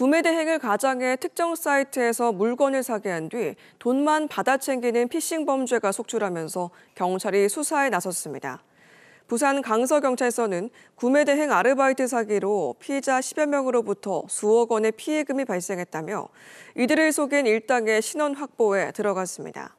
구매 대행을 가장해 특정 사이트에서 물건을 사게 한 뒤 돈만 받아 챙기는 피싱 범죄가 속출하면서 경찰이 수사에 나섰습니다. 부산 강서경찰서는 구매 대행 아르바이트 사기로 피해자 10여 명으로부터 수억 원의 피해금이 발생했다며 이들을 속인 일당의 신원 확보에 들어갔습니다.